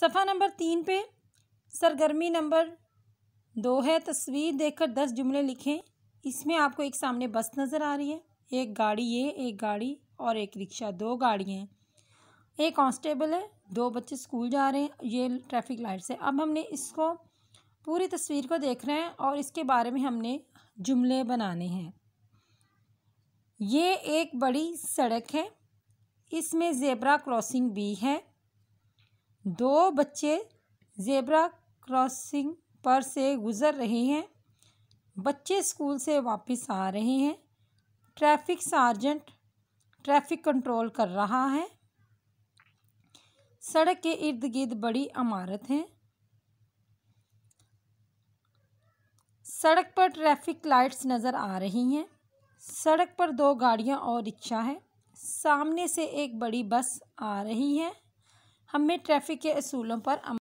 सफ़ा नंबर तीन पे सरगर्मी नंबर दो है तस्वीर देखकर दस जुमले लिखें इसमें आपको एक सामने बस नज़र आ रही है एक गाड़ी ये एक गाड़ी और एक रिक्शा दो गाड़ियाँ हैं एक कांस्टेबल है दो बच्चे स्कूल जा रहे हैं ये ट्रैफिक लाइट से अब हमने इसको पूरी तस्वीर को देख रहे हैं और इसके बारे में हमने जुमले बनाने हैं ये एक बड़ी सड़क है इसमें जेबरा क्रॉसिंग भी है दो बच्चे ज़ेबरा क्रॉसिंग पर से गुजर रहे हैं बच्चे स्कूल से वापस आ रहे हैं ट्रैफिक सार्जेंट ट्रैफिक कंट्रोल कर रहा है सड़क के इर्द गिर्द बड़ी इमारत है सड़क पर ट्रैफिक लाइट्स नज़र आ रही हैं सड़क पर दो गाड़ियां और रिक्शा है सामने से एक बड़ी बस आ रही है हमें ट्रैफिक के असूलों पर